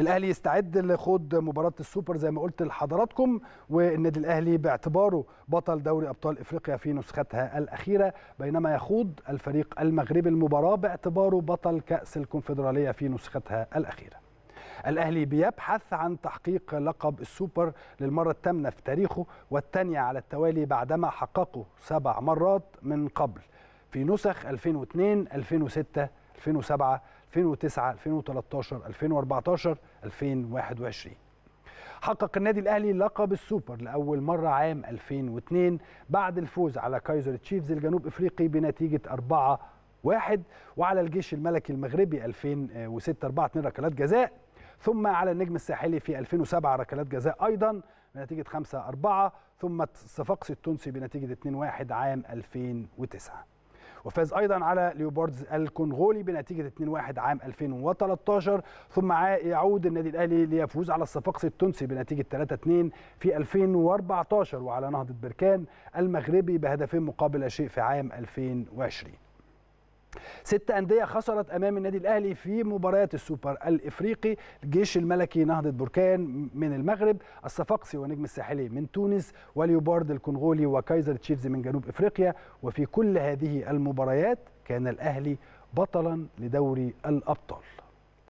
الاهلي يستعد لخوض مباراه السوبر زي ما قلت لحضراتكم والنادي الاهلي باعتباره بطل دوري ابطال افريقيا في نسختها الاخيره بينما يخوض الفريق المغربي المباراه باعتباره بطل كاس الكونفدراليه في نسختها الاخيره الأهلي بيبحث عن تحقيق لقب السوبر للمرة الثامنة في تاريخه والثانية على التوالي بعدما حققه سبع مرات من قبل في نسخ 2002 2006 2007 2009 2013 2014 2021 حقق النادي الاهلي لقب السوبر لاول مره عام 2002 بعد الفوز على كايزر تشيفز الجنوب افريقي بنتيجه 4 1 وعلى الجيش الملكي المغربي 2006 4 2 ركلات جزاء ثم على النجم الساحلي في 2007 ركلات جزاء ايضا بنتيجه 5 4 ثم الصفاقسي التونسي بنتيجه 2 1 عام 2009 وفاز أيضا على ليوباردز الكونغولي بنتيجة 2-1 عام 2013 ثم يعود النادي الأهلي ليفوز على الصفاقسي التونسي بنتيجة 3-2 في 2014 وعلى نهضة بركان المغربي بهدفين مقابل شيء في عام 2020 ست أندية خسرت أمام النادي الأهلي في مباريات السوبر الإفريقي الجيش الملكي نهضة بركان من المغرب الصفاقسي ونجم الساحلي من تونس واليوبارد الكونغولي وكايزر تشيفز من جنوب إفريقيا وفي كل هذه المباريات كان الأهلي بطلا لدوري الأبطال